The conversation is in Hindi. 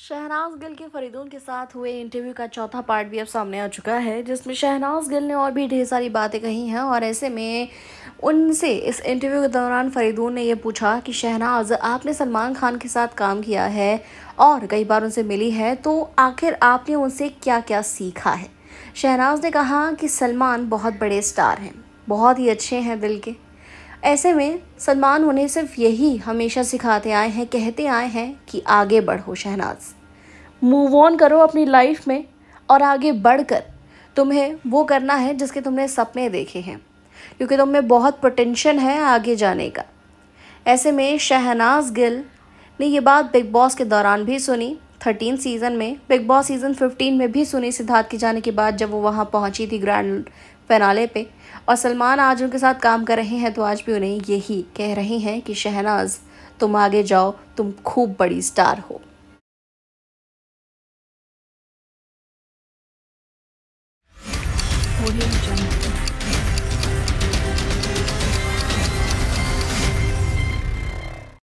शहनाज गिल के फरीदून के साथ हुए इंटरव्यू का चौथा पार्ट भी अब सामने आ चुका है जिसमें शहनाज गिल ने और भी ढेर सारी बातें कही हैं और ऐसे में उनसे इस इंटरव्यू के दौरान फरीदून ने यह पूछा कि शहनाज आपने सलमान खान के साथ काम किया है और कई बार उनसे मिली है तो आखिर आपने उनसे क्या क्या सीखा है शहनाज ने कहा कि सलमान बहुत बड़े स्टार हैं बहुत ही अच्छे हैं दिल के ऐसे में सलमान उन्हें सिर्फ यही हमेशा सिखाते आए हैं कहते आए हैं कि आगे बढ़ो शहनाज मूव ऑन करो अपनी लाइफ में और आगे बढ़कर तुम्हें वो करना है जिसके तुमने सपने देखे हैं क्योंकि तुम्हें बहुत पोटेंशन है आगे जाने का ऐसे में शहनाज गिल ने ये बात बिग बॉस के दौरान भी सुनी थर्टीन सीज़न में बिग बॉस सीज़न फिफ्टीन में भी सुनी सिद्धार्थ के जाने के बाद जब वो वहाँ पहुँची थी ग्रैंड पैनाले पे और सलमान आज उनके साथ काम कर रहे हैं तो आज भी उन्हें यही कह रहे हैं कि शहनाज तुम आगे जाओ तुम खूब बड़ी स्टार हो